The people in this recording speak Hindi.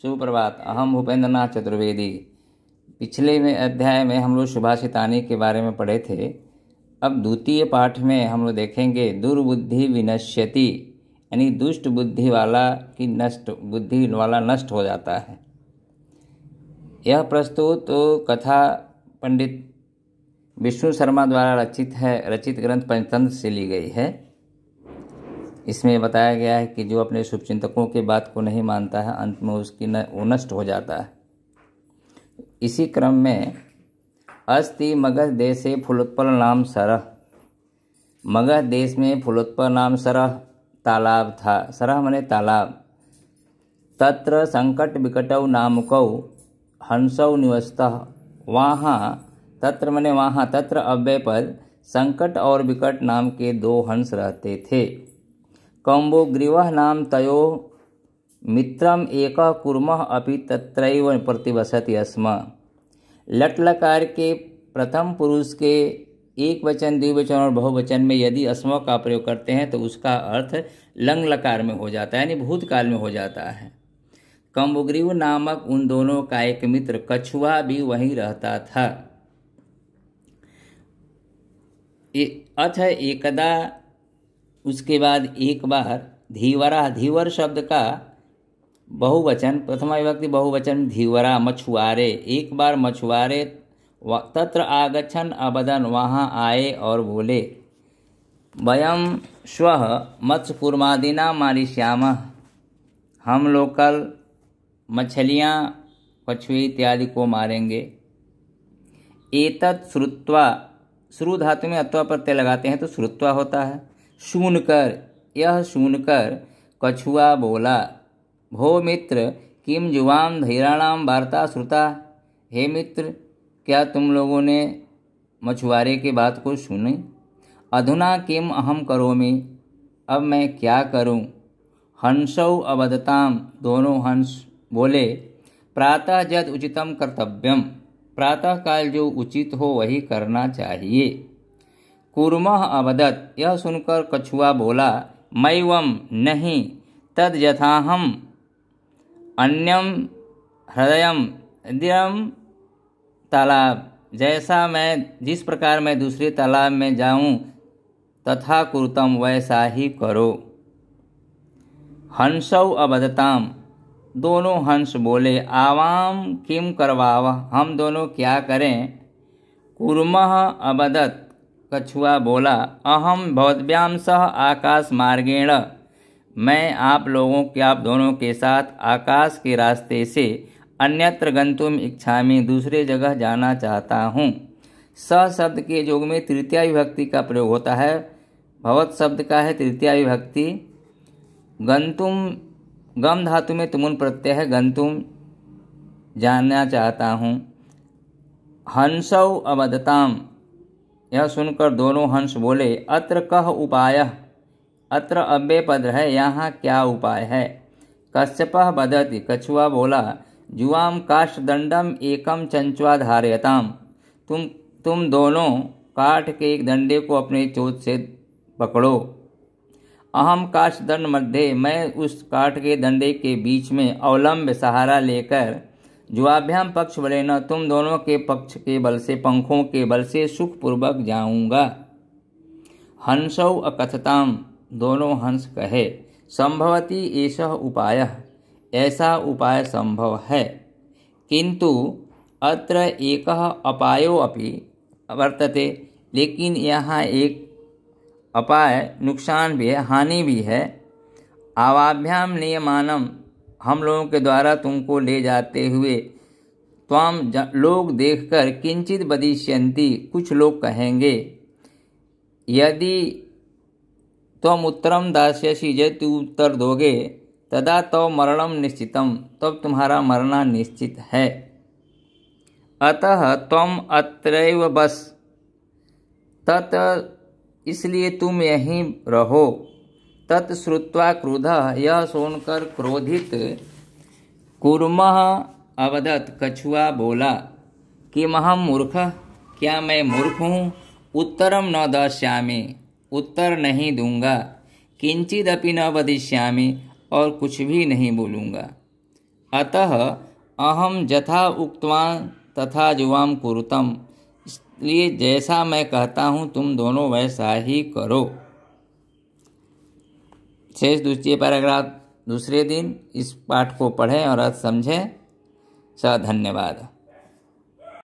सुप्रभात अहम भूपेंद्र नाथ चतुर्वेदी पिछले में अध्याय में हम लोग सुभाषितानी के बारे में पढ़े थे अब द्वितीय पाठ में हम लोग देखेंगे दुर्बुद्धि विनश्यति यानी दुष्ट बुद्धि वाला की नष्ट बुद्धि वाला नष्ट हो जाता है यह प्रस्तुत तो कथा पंडित विष्णु शर्मा द्वारा रचित है रचित ग्रंथ पंचतंत्र से ली गई है इसमें बताया गया है कि जो अपने शुभचिंतकों के बात को नहीं मानता है अंत में उसकी वो नष्ट हो जाता है इसी क्रम में अस्ति मगध देश से फुलोत्पल नाम सरह मगध देश में फुलोत्पल नाम सरह तालाब था सरह मने तालाब तत्र संकट विकटव नामक हंसौ निवस्त वहाँ तत्र मने वहाँ तत्र अव्यय पर संकट और विकट नाम के दो हंस रहते थे कंबुग्रीव नाम तयो मित्र एक कुर्मः अभी तत्रैव प्रतिवसति स्म लट्लकार के प्रथम पुरुष के एक वचन द्विवचन और बहुवचन में यदि अस्म का प्रयोग करते हैं तो उसका अर्थ लंग लकार में हो जाता है यानी भूतकाल में हो जाता है कम्बुग्रीव नामक उन दोनों का एक मित्र कछुआ भी वहीं रहता था अथ एकदा उसके बाद एक बार धीवरा धीवर शब्द का बहुवचन प्रथमा विभक्ति बहुवचन धीवरा मछुआरे एक बार मछुआरे तत्र आगछन अबदन वहाँ आए और बोले वयम स्व मत्स्यपूर्मादिना मारिश्याम हम लोग कल मछलियाँ कछुए इत्यादि को मारेंगे एतत् श्रुत्वा श्रु धातु में अत्वा प्रत्यय लगाते हैं तो श्रुत्वा होता है सुनकर यह सुनकर कछुआ बोला भो मित्र किम जुवाम धैराणाम वार्ता श्रुता हे मित्र क्या तुम लोगों ने मछुआरे की बात को सुनी अधुना किम अहम करोमि अब मैं क्या करूं? हंसौ अवदताम दोनों हंस बोले प्रातः जद उचितम कर्तव्यम प्रातःकाल जो उचित हो वही करना चाहिए कुरमह अवदत यह सुनकर कछुआ बोला मैवम नहीं तद यथाहम अन्यम हृदय दियम तालाब जैसा मैं जिस प्रकार मैं दूसरे तालाब में जाऊं तथा कुरुतम वैसा ही करो हंसौ अबदताम दोनों हंस बोले आवाम किम करवाव हम दोनों क्या करें कुरमह अबदत कछुआ बोला अहम भवद्याम सह आकाश मार्गेण मैं आप लोगों के आप दोनों के साथ आकाश के रास्ते से अन्यत्र गंतुम इच्छा में दूसरे जगह जाना चाहता हूँ स शब्द के योग में तृतीया विभक्ति का प्रयोग होता है भवत शब्द का है तृतीया विभक्ति गंतुम गम धातु में तुमुन प्रत्यय है गंतुम जानना चाहता हूँ हंसौ अवदताम यह सुनकर दोनों हंस बोले अत्र कह उपाय अत्र अव्यय पद है यहाँ क्या उपाय है कश्यप बदति कछुआ बोला जुआम काष्ठदंडम एकम चंचुआ धारयताम तुम तुम दोनों काठ के एक दंडे को अपने चोट से पकड़ो अहम काष्ठदंड मध्य मैं उस काठ के दंडे के बीच में अवलंब सहारा लेकर जुआभ्याम पक्ष बले न तुम दोनों के पक्ष के बल से पंखों के बल से सुखपूर्वक जाऊंगा हंसौ अकथताम दोनों हंस कहे संभवती ऐसा उपाय ऐसा उपाय संभव है किंतु अत्र एक अपायो अपि वर्तते लेकिन यहाँ एक अपाय नुकसान भी है हानि भी है आवाभ्याम नियमानम हम लोगों के द्वारा तुमको ले जाते हुए त्वाम लोग देखकर किंचित बदिष्यंती कुछ लोग कहेंगे यदि तम उत्तरम दास्यसी जय तू उत्तर दोगे तदा तव मरणम निश्चितम तब तुम्हारा मरना निश्चित है अतः तम अत्र बस तत इसलिए तुम यहीं रहो तत्श्रुवा क्रोध यह सुनकर क्रोधित कुर्म अवदत कछुआ बोला कि महम मूर्ख क्या मैं मूर्ख हूँ उत्तरम न दश्यामी उत्तर नहीं दूंगा किंचिदपि न वदिष्यामी और कुछ भी नहीं बोलूँगा अतः अहम जथा उक्तवान तथा जुवाम कुरुतम इसलिए जैसा मैं कहता हूँ तुम दोनों वैसा ही करो शेष द्वितीय पैराग्राफ दूसरे दिन इस पाठ को पढ़ें और समझें स धन्यवाद